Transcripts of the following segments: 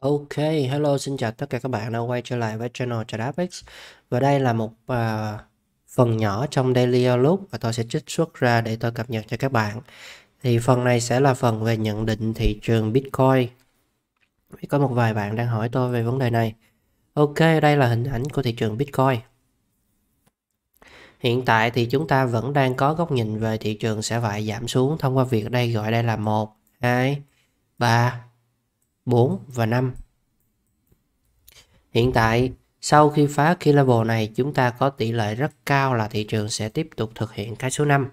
Ok, hello xin chào tất cả các bạn đã quay trở lại với channel Chadapex Và đây là một uh, phần nhỏ trong Daily Outlook và tôi sẽ trích xuất ra để tôi cập nhật cho các bạn Thì phần này sẽ là phần về nhận định thị trường Bitcoin Có một vài bạn đang hỏi tôi về vấn đề này Ok, đây là hình ảnh của thị trường Bitcoin Hiện tại thì chúng ta vẫn đang có góc nhìn về thị trường sẽ phải giảm xuống thông qua việc đây gọi đây là 1, 2, 3, 4 và 5. Hiện tại, sau khi phá key level này, chúng ta có tỷ lệ rất cao là thị trường sẽ tiếp tục thực hiện cái số 5.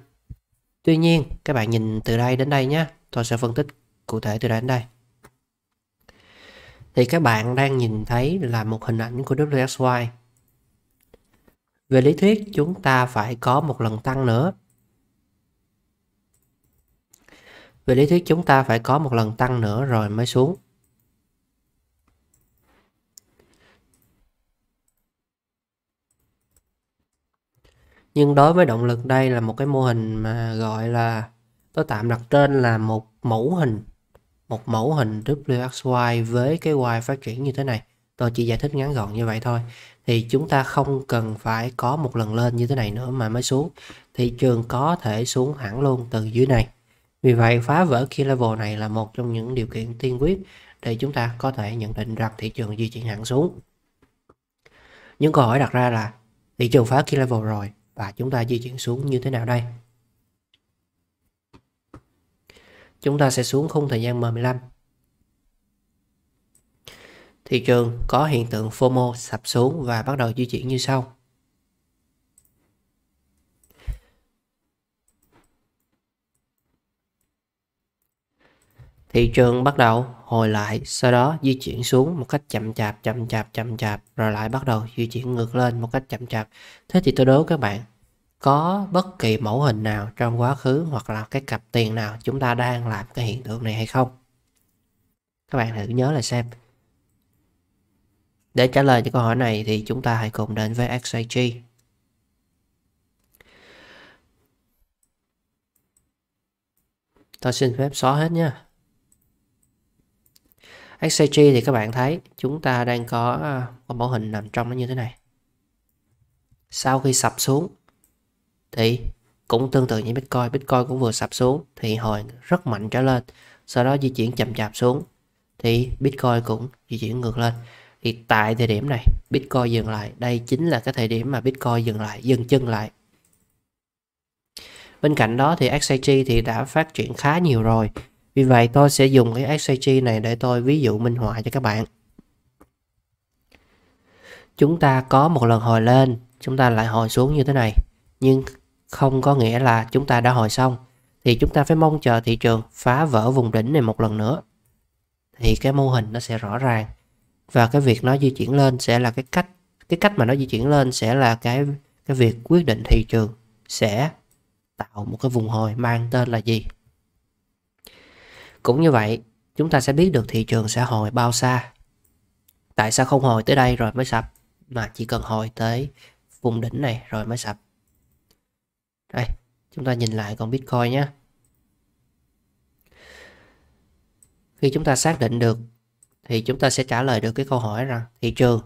Tuy nhiên, các bạn nhìn từ đây đến đây nhé, tôi sẽ phân tích cụ thể từ đây đến đây. Thì các bạn đang nhìn thấy là một hình ảnh của WSY. Về lý thuyết, chúng ta phải có một lần tăng nữa. Về lý thuyết, chúng ta phải có một lần tăng nữa rồi mới xuống. nhưng đối với động lực đây là một cái mô hình mà gọi là tôi tạm đặt trên là một mẫu hình một mẫu hình WXY với cái Y phát triển như thế này tôi chỉ giải thích ngắn gọn như vậy thôi thì chúng ta không cần phải có một lần lên như thế này nữa mà mới xuống thị trường có thể xuống hẳn luôn từ dưới này vì vậy phá vỡ key level này là một trong những điều kiện tiên quyết để chúng ta có thể nhận định rằng thị trường di chuyển hẳn xuống những câu hỏi đặt ra là thị trường phá key level rồi và chúng ta di chuyển xuống như thế nào đây chúng ta sẽ xuống khung thời gian M15 thị trường có hiện tượng FOMO sập xuống và bắt đầu di chuyển như sau thị trường bắt đầu hồi lại sau đó di chuyển xuống một cách chậm chạp chậm chạp chậm chạp rồi lại bắt đầu di chuyển ngược lên một cách chậm chạp thế thì tôi đố các bạn có bất kỳ mẫu hình nào trong quá khứ hoặc là cái cặp tiền nào chúng ta đang làm cái hiện tượng này hay không các bạn thử nhớ lại xem để trả lời cho câu hỏi này thì chúng ta hãy cùng đến với XAG tôi xin phép xóa hết nhé. XCG thì các bạn thấy chúng ta đang có à, một mẫu hình nằm trong nó như thế này sau khi sập xuống thì cũng tương tự như Bitcoin Bitcoin cũng vừa sập xuống thì hồi rất mạnh trở lên sau đó di chuyển chậm chạp xuống thì Bitcoin cũng di chuyển ngược lên thì tại thời điểm này Bitcoin dừng lại đây chính là cái thời điểm mà Bitcoin dừng lại dừng chân lại bên cạnh đó thì XCG thì đã phát triển khá nhiều rồi vì vậy tôi sẽ dùng cái XYG này để tôi ví dụ minh họa cho các bạn. Chúng ta có một lần hồi lên, chúng ta lại hồi xuống như thế này. Nhưng không có nghĩa là chúng ta đã hồi xong. Thì chúng ta phải mong chờ thị trường phá vỡ vùng đỉnh này một lần nữa. Thì cái mô hình nó sẽ rõ ràng. Và cái việc nó di chuyển lên sẽ là cái cách cái cách mà nó di chuyển lên sẽ là cái cái việc quyết định thị trường sẽ tạo một cái vùng hồi mang tên là gì cũng như vậy, chúng ta sẽ biết được thị trường sẽ hồi bao xa. Tại sao không hồi tới đây rồi mới sập, mà chỉ cần hồi tới vùng đỉnh này rồi mới sập. Đây, chúng ta nhìn lại con Bitcoin nhé. Khi chúng ta xác định được thì chúng ta sẽ trả lời được cái câu hỏi rằng thị trường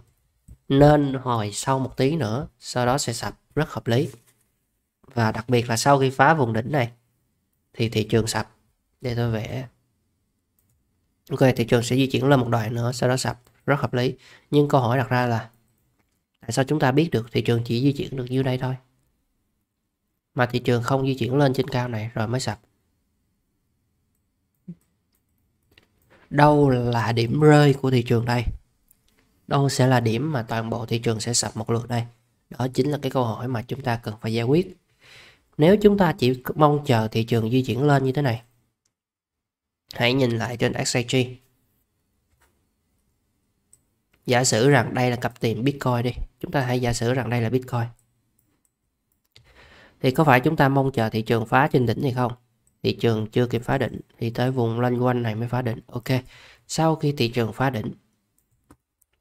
nên hồi sau một tí nữa, sau đó sẽ sập rất hợp lý. Và đặc biệt là sau khi phá vùng đỉnh này thì thị trường sập. Để tôi vẽ Ok, thị trường sẽ di chuyển lên một đoạn nữa, sau đó sập, rất hợp lý. Nhưng câu hỏi đặt ra là tại sao chúng ta biết được thị trường chỉ di chuyển được như đây thôi? Mà thị trường không di chuyển lên trên cao này rồi mới sập. Đâu là điểm rơi của thị trường đây? Đâu sẽ là điểm mà toàn bộ thị trường sẽ sập một lượt đây? Đó chính là cái câu hỏi mà chúng ta cần phải giải quyết. Nếu chúng ta chỉ mong chờ thị trường di chuyển lên như thế này Hãy nhìn lại trên exchange. Giả sử rằng đây là cặp tiền Bitcoin đi. Chúng ta hãy giả sử rằng đây là Bitcoin. Thì có phải chúng ta mong chờ thị trường phá trên đỉnh hay không? Thị trường chưa kịp phá đỉnh thì tới vùng loanh quanh này mới phá đỉnh. Ok. Sau khi thị trường phá đỉnh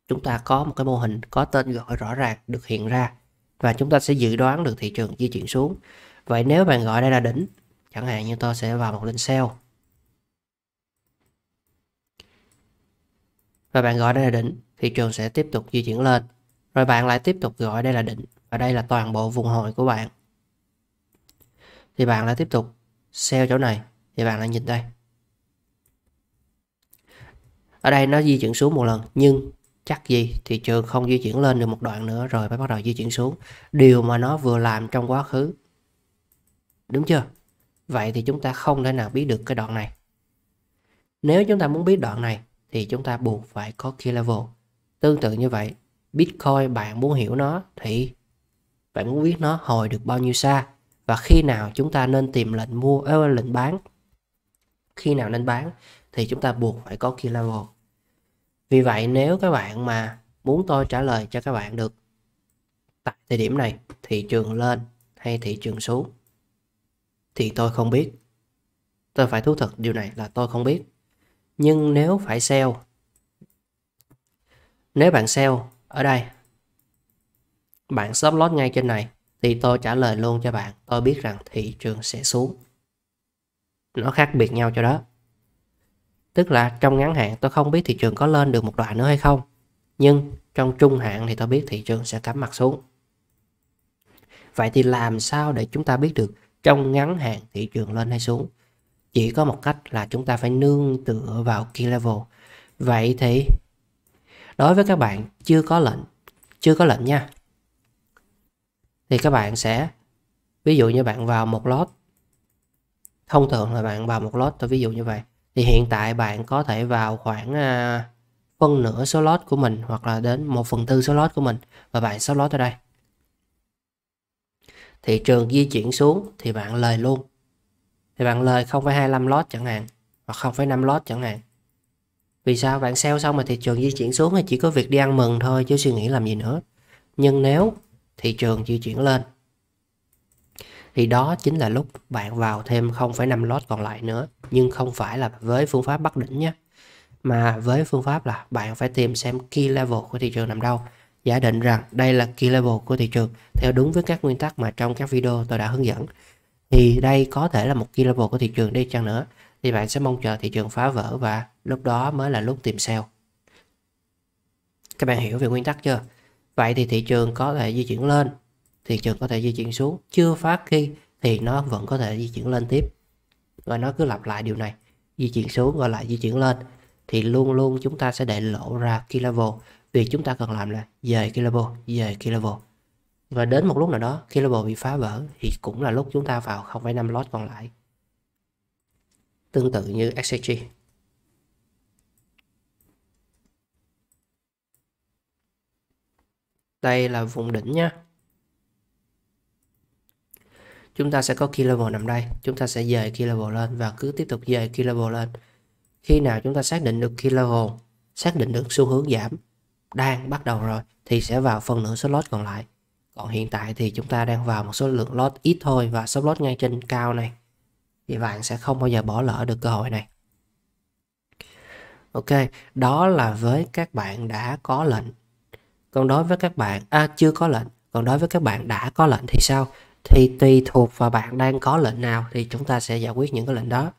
chúng ta có một cái mô hình có tên gọi rõ ràng được hiện ra và chúng ta sẽ dự đoán được thị trường di chuyển xuống. Vậy nếu bạn gọi đây là đỉnh, chẳng hạn như tôi sẽ vào một link sell và bạn gọi đây là đỉnh, thị trường sẽ tiếp tục di chuyển lên. Rồi bạn lại tiếp tục gọi đây là đỉnh và đây là toàn bộ vùng hồi của bạn. Thì bạn lại tiếp tục sell chỗ này thì bạn lại nhìn đây. Ở đây nó di chuyển xuống một lần nhưng chắc gì thị trường không di chuyển lên được một đoạn nữa rồi mới bắt đầu di chuyển xuống. Điều mà nó vừa làm trong quá khứ. Đúng chưa? Vậy thì chúng ta không thể nào biết được cái đoạn này. Nếu chúng ta muốn biết đoạn này thì chúng ta buộc phải có key level. Tương tự như vậy, Bitcoin bạn muốn hiểu nó thì bạn muốn biết nó hồi được bao nhiêu xa và khi nào chúng ta nên tìm lệnh mua ờ, lệnh bán. Khi nào nên bán thì chúng ta buộc phải có key level. Vì vậy nếu các bạn mà muốn tôi trả lời cho các bạn được tại thời điểm này thị trường lên hay thị trường xuống thì tôi không biết. Tôi phải thú thật điều này là tôi không biết nhưng nếu phải sell nếu bạn sell ở đây bạn stop loss ngay trên này thì tôi trả lời luôn cho bạn tôi biết rằng thị trường sẽ xuống nó khác biệt nhau cho đó tức là trong ngắn hạn tôi không biết thị trường có lên được một đoạn nữa hay không nhưng trong trung hạn thì tôi biết thị trường sẽ cắm mặt xuống vậy thì làm sao để chúng ta biết được trong ngắn hạn thị trường lên hay xuống chỉ có một cách là chúng ta phải nương tựa vào key level vậy thì đối với các bạn chưa có lệnh chưa có lệnh nha thì các bạn sẽ ví dụ như bạn vào một lot thông thường là bạn vào một lot tôi ví dụ như vậy thì hiện tại bạn có thể vào khoảng à, phân nửa số lot của mình hoặc là đến một phần tư số lot của mình và bạn số lót ở đây thị trường di chuyển xuống thì bạn lời luôn thì bạn lời 0,25 lot chẳng hạn hoặc 0,5 lot chẳng hạn vì sao bạn sell xong mà thị trường di chuyển xuống thì chỉ có việc đi ăn mừng thôi chứ suy nghĩ làm gì nữa nhưng nếu thị trường di chuyển lên thì đó chính là lúc bạn vào thêm 0,5 lot còn lại nữa nhưng không phải là với phương pháp bắt đỉnh nhé mà với phương pháp là bạn phải tìm xem key level của thị trường nằm đâu giả định rằng đây là key level của thị trường theo đúng với các nguyên tắc mà trong các video tôi đã hướng dẫn thì đây có thể là một key level của thị trường đi chăng nữa thì bạn sẽ mong chờ thị trường phá vỡ và lúc đó mới là lúc tìm sell các bạn hiểu về nguyên tắc chưa vậy thì thị trường có thể di chuyển lên thị trường có thể di chuyển xuống chưa phát khi thì nó vẫn có thể di chuyển lên tiếp và nó cứ lặp lại điều này di chuyển xuống rồi lại di chuyển lên thì luôn luôn chúng ta sẽ để lộ ra key level vì chúng ta cần làm là dời key level dời key level và đến một lúc nào đó, khi level bị phá vỡ thì cũng là lúc chúng ta vào 0,5 lot còn lại. Tương tự như XCG. Đây là vùng đỉnh nha. Chúng ta sẽ có key level nằm đây. Chúng ta sẽ dời key level lên và cứ tiếp tục dời key level lên. Khi nào chúng ta xác định được key level, xác định được xu hướng giảm đang bắt đầu rồi thì sẽ vào phần nửa số lot còn lại còn hiện tại thì chúng ta đang vào một số lượng lot ít thôi và số lot ngay trên cao này thì bạn sẽ không bao giờ bỏ lỡ được cơ hội này ok đó là với các bạn đã có lệnh còn đối với các bạn à, chưa có lệnh còn đối với các bạn đã có lệnh thì sao thì tùy thuộc vào bạn đang có lệnh nào thì chúng ta sẽ giải quyết những cái lệnh đó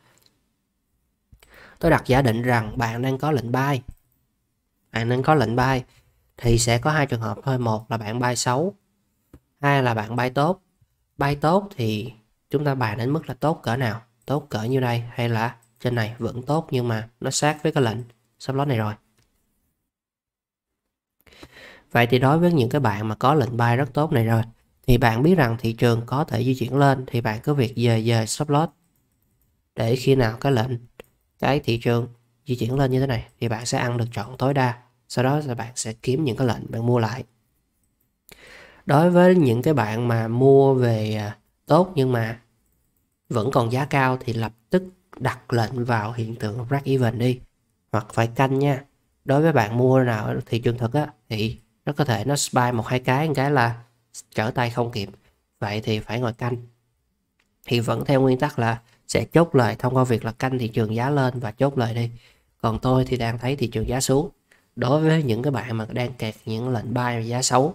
tôi đặt giả định rằng bạn đang có lệnh buy bạn đang có lệnh buy thì sẽ có hai trường hợp thôi một là bạn buy xấu hai là bạn bay tốt bay tốt thì chúng ta bàn đến mức là tốt cỡ nào tốt cỡ như đây hay là trên này vẫn tốt nhưng mà nó sát với cái lệnh sublot này rồi vậy thì đối với những cái bạn mà có lệnh bay rất tốt này rồi thì bạn biết rằng thị trường có thể di chuyển lên thì bạn cứ việc dời dời stop loss để khi nào cái lệnh cái thị trường di chuyển lên như thế này thì bạn sẽ ăn được chọn tối đa sau đó là bạn sẽ kiếm những cái lệnh bạn mua lại đối với những cái bạn mà mua về à, tốt nhưng mà vẫn còn giá cao thì lập tức đặt lệnh vào hiện tượng break even đi hoặc phải canh nha đối với bạn mua nào thị trường thực á thì nó có thể nó spy một hai cái một cái là trở tay không kịp vậy thì phải ngồi canh thì vẫn theo nguyên tắc là sẽ chốt lời thông qua việc là canh thị trường giá lên và chốt lời đi còn tôi thì đang thấy thị trường giá xuống đối với những cái bạn mà đang kẹt những lệnh buy giá xấu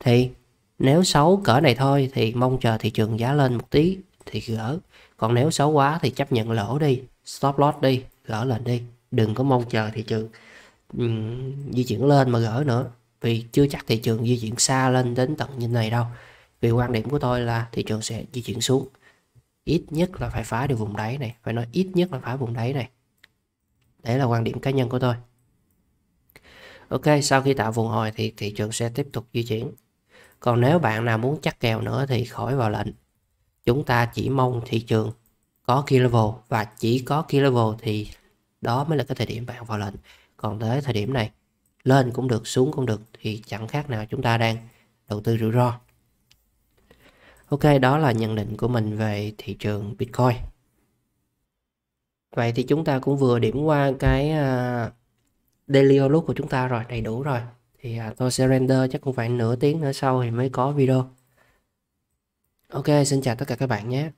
thì nếu xấu cỡ này thôi thì mong chờ thị trường giá lên một tí thì gỡ. Còn nếu xấu quá thì chấp nhận lỗ đi, stop loss đi, gỡ lên đi. Đừng có mong chờ thị trường um, di chuyển lên mà gỡ nữa. Vì chưa chắc thị trường di chuyển xa lên đến tận như này đâu. Vì quan điểm của tôi là thị trường sẽ di chuyển xuống. Ít nhất là phải phá được vùng đáy này. Phải nói ít nhất là phá vùng đáy này. Đấy là quan điểm cá nhân của tôi. Ok, sau khi tạo vùng hồi thì thị trường sẽ tiếp tục di chuyển. Còn nếu bạn nào muốn chắc kèo nữa thì khỏi vào lệnh. Chúng ta chỉ mong thị trường có key level và chỉ có key level thì đó mới là cái thời điểm bạn vào lệnh. Còn tới thời điểm này lên cũng được xuống cũng được thì chẳng khác nào chúng ta đang đầu tư rủi ro. Ok, đó là nhận định của mình về thị trường Bitcoin. Vậy thì chúng ta cũng vừa điểm qua cái à, daily outlook của chúng ta rồi, đầy đủ rồi thì à, tôi sẽ render chắc cũng phải nửa tiếng nữa sau thì mới có video ok xin chào tất cả các bạn nhé